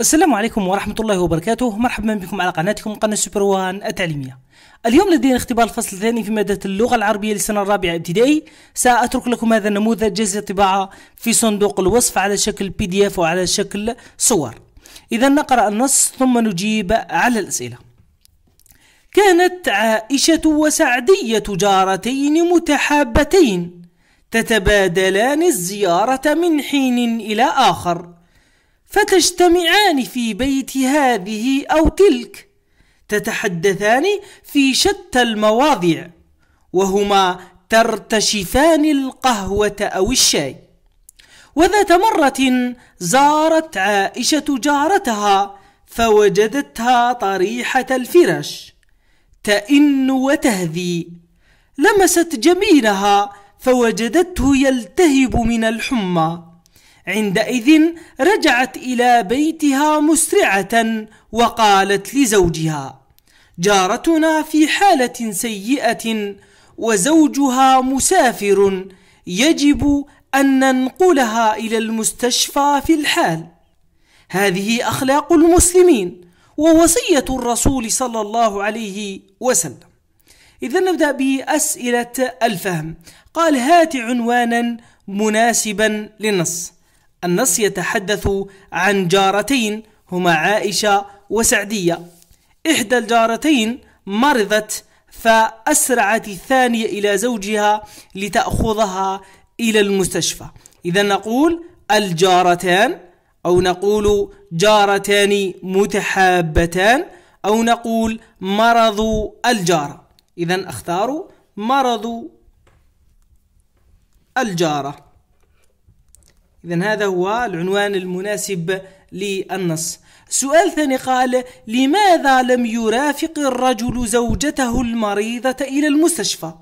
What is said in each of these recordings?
السلام عليكم ورحمة الله وبركاته مرحبا بكم على قناتكم قناة سوبر وان التعليمية اليوم لدينا اختبار الفصل الثاني في مادة اللغة العربية للسنة الرابعة ابتدائي سأترك لكم هذا النموذج جاهز للطباعة في صندوق الوصف على شكل بي دي اف وعلى شكل صور إذا نقرأ النص ثم نجيب على الأسئلة كانت عائشة وسعدية جارتين متحابتين تتبادلان الزيارة من حين إلى آخر فتجتمعان في بيت هذه أو تلك تتحدثان في شتى المواضع وهما ترتشفان القهوة أو الشاي وذات مرة زارت عائشة جارتها فوجدتها طريحة الفرش تئن وتهذي لمست جبينها فوجدته يلتهب من الحمى عندئذ رجعت إلى بيتها مسرعة وقالت لزوجها جارتنا في حالة سيئة وزوجها مسافر يجب أن ننقلها إلى المستشفى في الحال هذه أخلاق المسلمين ووصية الرسول صلى الله عليه وسلم إذا نبدأ بأسئلة الفهم قال هات عنوانا مناسبا للنص النص يتحدث عن جارتين هما عائشة وسعدية إحدى الجارتين مرضت فأسرعت الثانية إلى زوجها لتأخذها إلى المستشفى إذا نقول الجارتان أو نقول جارتان متحابتان أو نقول مرض الجارة إذا أختار مرض الجارة إذا هذا هو العنوان المناسب للنص سؤال ثاني قال لماذا لم يرافق الرجل زوجته المريضة إلى المستشفى؟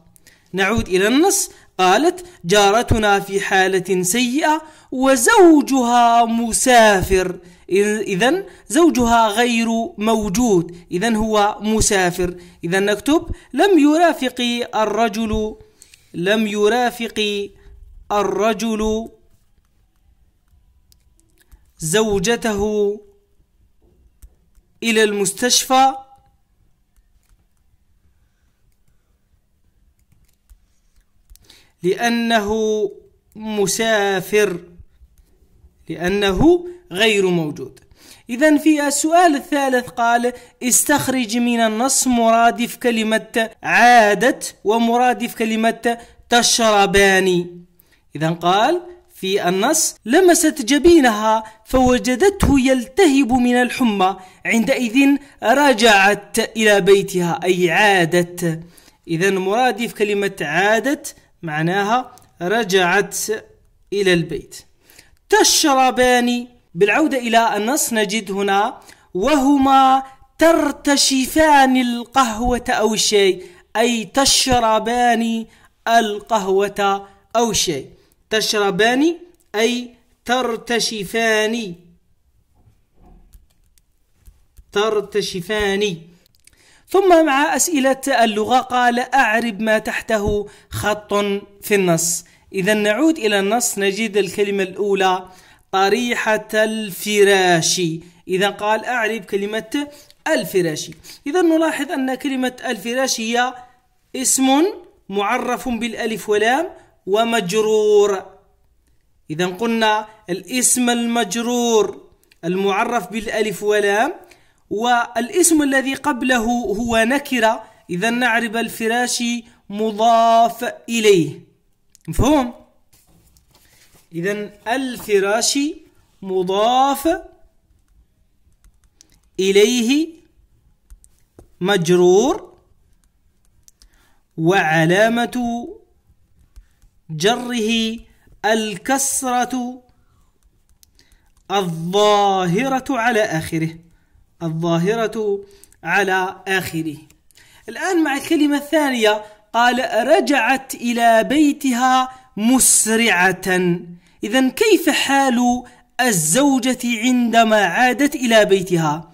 نعود إلى النص قالت جارتنا في حالة سيئة وزوجها مسافر إذا زوجها غير موجود إذا هو مسافر إذا نكتب لم يرافق الرجل لم يرافق الرجل زوجته إلى المستشفى لأنه مسافر لأنه غير موجود إذا في السؤال الثالث قال استخرج من النص مرادف كلمة عادت ومرادف كلمة تشربان إذا قال في النص لمست جبينها فوجدته يلتهب من الحمى عندئذ رجعت إلى بيتها أي عادت إذا مرادف كلمة عادت معناها رجعت إلى البيت تشربان بالعودة إلى النص نجد هنا وهما ترتشفان القهوة أو الشاي أي تشربان القهوة أو الشاي تشربان أي ترتشفان ترتشفان ثم مع أسئلة اللغة قال أعرب ما تحته خط في النص إذا نعود إلى النص نجد الكلمة الأولى طريحة الفراش إذا قال أعرب كلمة الفراش إذا نلاحظ أن كلمة الفراش هي اسم معرف بالألف واللام ومجرور إذا قلنا الاسم المجرور المعرف بالألف ولام والاسم الذي قبله هو نكرة إذا نعرب الفراش مضاف إليه مفهوم؟ إذا الفراش مضاف إليه مجرور وعلامة جره الكسرة الظاهرة على آخره الظاهرة على آخره الآن مع الكلمة الثانية قال رجعت إلى بيتها مسرعة إذا كيف حال الزوجة عندما عادت إلى بيتها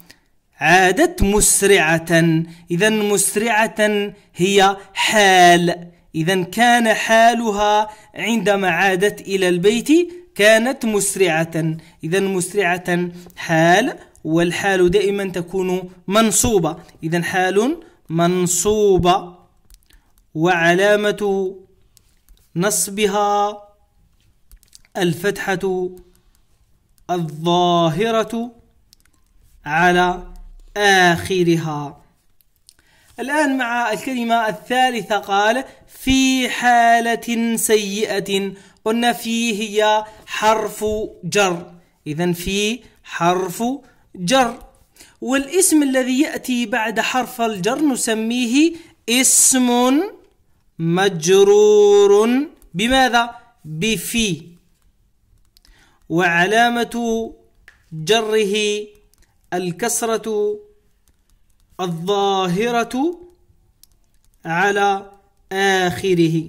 عادت مسرعة إذا مسرعة هي حال إذا كان حالها عندما عادت إلى البيت كانت مسرعة إذا مسرعة حال والحال دائما تكون منصوبة إذا حال منصوبة وعلامة نصبها الفتحة الظاهرة على آخرها الآن مع الكلمة الثالثة قال في حالة سيئة قلنا في هي حرف جر إذا في حرف جر والاسم الذي يأتي بعد حرف الجر نسميه اسم مجرور بماذا؟ بفي وعلامة جره الكسرة الظاهرة على آخره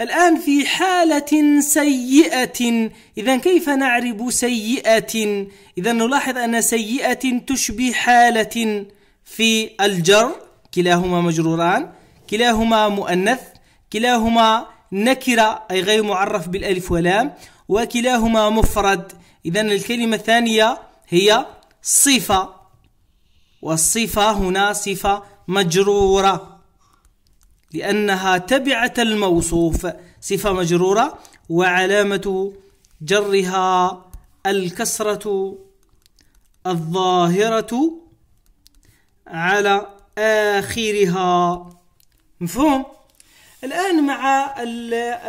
الآن في حالة سيئة إذا كيف نعرب سيئة إذا نلاحظ أن سيئة تشبه حالة في الجر كلاهما مجروران كلاهما مؤنث كلاهما نكرة أي غير معرف بالألف واللام وكلاهما مفرد إذا الكلمة الثانية هي صفة والصفة هنا صفة مجرورة لأنها تبعة الموصوف صفة مجرورة وعلامة جرها الكسرة الظاهرة على آخرها مفهوم؟ الآن مع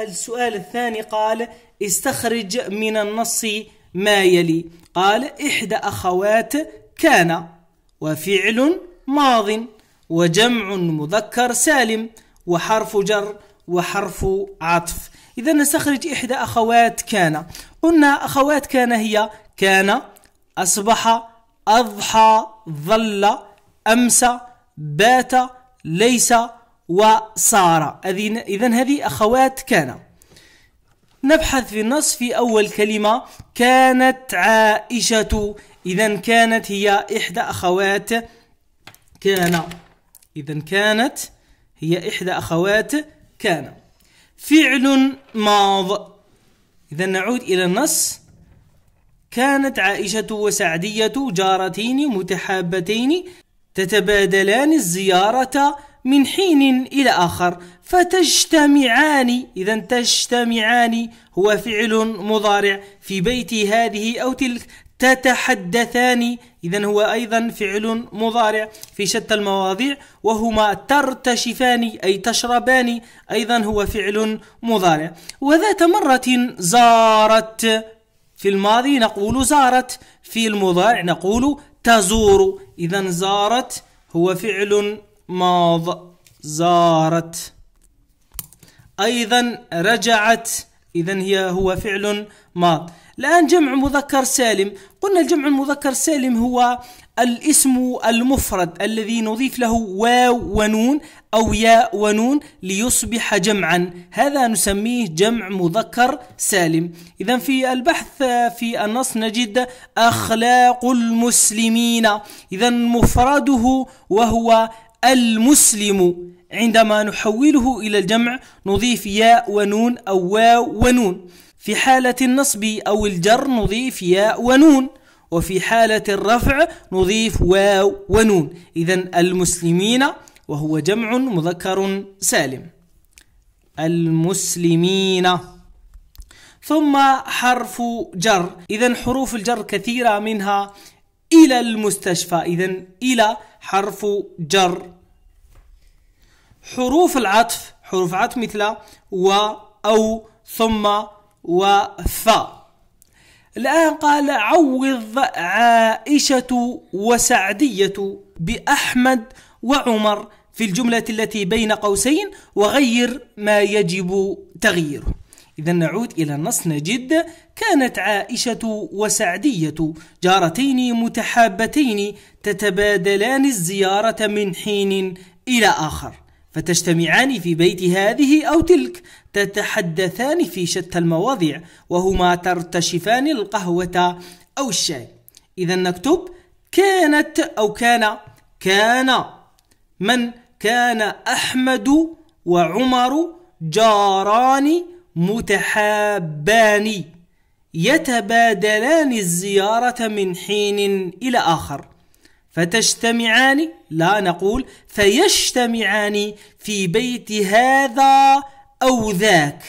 السؤال الثاني قال استخرج من النص ما يلي قال إحدى أخوات كان وفعل ماض وجمع مذكر سالم وحرف جر وحرف عطف إذا نستخرج إحدى أخوات كان قلنا أخوات كان هي كان أصبح أضحى ظل أمسى بات ليس وصار إذا هذه أخوات كان نبحث في النص في أول كلمة كانت عائشة إذا كانت هي إحدى أخوات كان إذا كانت هي إحدى أخوات كان فعل ماض إذا نعود إلى النص كانت عائشة وسعدية جارتين متحابتين تتبادلان الزيارة من حين إلى آخر فتجتمعان إذا تجتمعان هو فعل مضارع في بيت هذه أو تلك تتحدثان إذا هو أيضا فعل مضارع في شتى المواضيع وهما ترتشفان أي تشربان أيضا هو فعل مضارع وذات مرة زارت في الماضي نقول زارت في المضارع نقول تزور إذا زارت هو فعل ماض زارت أيضا رجعت إذا هي هو فعل ماض الآن جمع مذكر سالم قلنا الجمع المذكر السالم هو الاسم المفرد الذي نضيف له واو ونون أو ياء ونون ليصبح جمعا هذا نسميه جمع مذكر سالم إذا في البحث في النص نجد أخلاق المسلمين إذا مفرده وهو المسلم عندما نحوله إلى الجمع نضيف ياء ونون أو واو ونون في حالة النصب أو الجر نضيف ياء ونون وفي حالة الرفع نضيف واو ونون إذا المسلمين وهو جمع مذكر سالم المسلمين ثم حرف جر إذا حروف الجر كثيرة منها إلى المستشفى إذا إلى حرف جر حروف العطف حروف عطف مثل و أو ثم وف الآن قال عوض عائشة وسعدية بأحمد وعمر في الجملة التي بين قوسين وغير ما يجب تغييره إذا نعود إلى النص نجد كانت عائشة وسعدية جارتين متحابتين تتبادلان الزيارة من حين إلى آخر فتجتمعان في بيت هذه أو تلك تتحدثان في شتى المواضيع وهما ترتشفان القهوة أو الشاي إذا نكتب كانت أو كان كان من كان أحمد وعمر جاران متحابان يتبادلان الزيارة من حين إلى آخر فتجتمعان لا نقول فيجتمعان في بيت هذا أو ذاك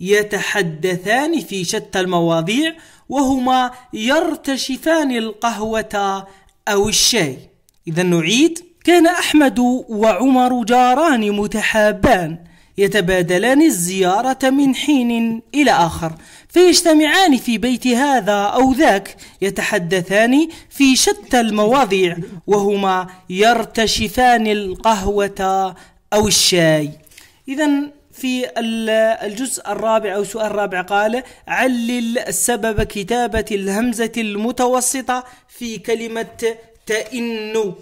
يتحدثان في شتى المواضيع وهما يرتشفان القهوة أو الشاي إذا نعيد كان أحمد وعمر جاران متحابان يتبادلان الزيارة من حين إلى آخر فيجتمعان في بيت هذا أو ذاك يتحدثان في شتى المواضيع وهما يرتشفان القهوة أو الشاي إذا في الجزء الرابع أو سؤال الرابع قال علل سبب كتابة الهمزة المتوسطة في كلمة تئن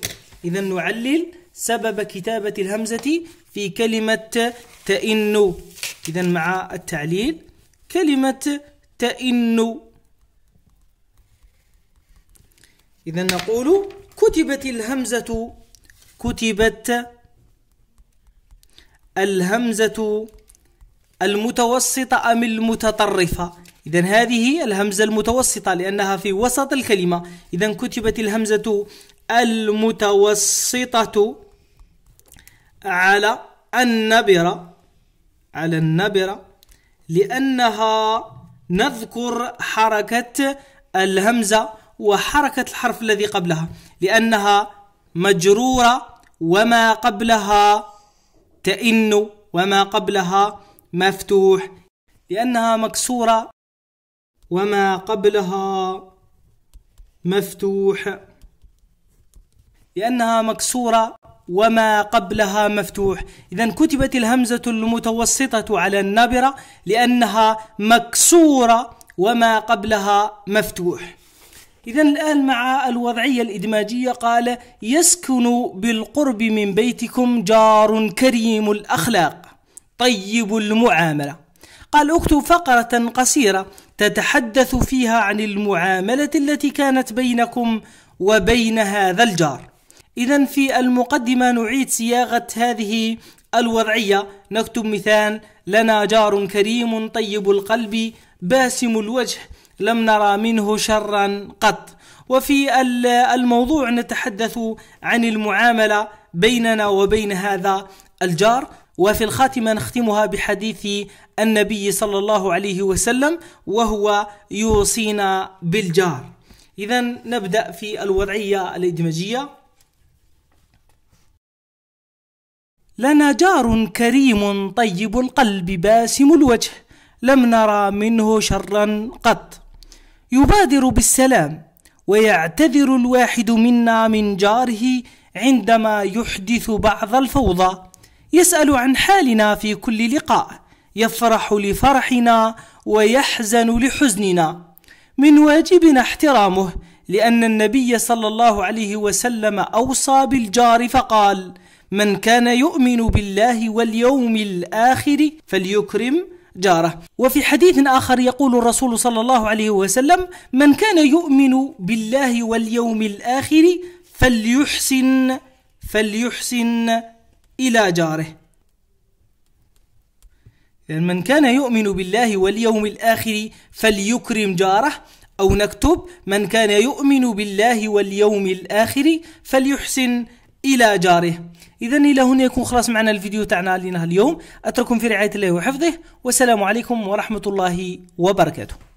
إذا نعلل سبب كتابة الهمزة في كلمة تئن إذا مع التعليل كلمة تئن إذا نقول كتبت الهمزة كتبت الهمزة المتوسطة أم المتطرفة إذا هذه الهمزة المتوسطة لأنها في وسط الكلمة إذا كتبت الهمزة المتوسطة على النبرة على النبرة لأنها نذكر حركة الهمزة وحركة الحرف الذي قبلها لأنها مجرورة وما قبلها تئن وما قبلها مفتوح لأنها مكسورة وما قبلها مفتوح لأنها مكسورة وما قبلها مفتوح إذا كتبت الهمزة المتوسطة على النبرة لأنها مكسورة وما قبلها مفتوح إذا الآن مع الوضعية الإدماجية قال يسكن بالقرب من بيتكم جار كريم الأخلاق طيب المعاملة قال اكتب فقرة قصيرة تتحدث فيها عن المعاملة التي كانت بينكم وبين هذا الجار إذا في المقدمة نعيد صياغة هذه الوضعية نكتب مثال لنا جار كريم طيب القلب باسم الوجه لم نرى منه شرا قط وفي الموضوع نتحدث عن المعاملة بيننا وبين هذا الجار وفي الخاتمة نختمها بحديث النبي صلى الله عليه وسلم وهو يوصينا بالجار إذا نبدأ في الوضعية الإدمجية لنا جار كريم طيب القلب باسم الوجه لم نرى منه شرا قط يبادر بالسلام ويعتذر الواحد منا من جاره عندما يحدث بعض الفوضى يسأل عن حالنا في كل لقاء يفرح لفرحنا ويحزن لحزننا من واجبنا احترامه لأن النبي صلى الله عليه وسلم أوصى بالجار فقال: من كان يؤمن بالله واليوم الآخر فليكرم جاره وفي حديث آخر يقول الرسول صلى الله عليه وسلم من كان يؤمن بالله واليوم الآخر فليحسن فليحسن إلى جاره يعني من كان يؤمن بالله واليوم الآخر فليكرم جاره أو نكتب من كان يؤمن بالله واليوم الآخر فليحسن إلى جاره اذا الى هنا يكون خلاص معنا الفيديو تاعنا لنا اليوم اترككم في رعايه الله وحفظه والسلام عليكم ورحمه الله وبركاته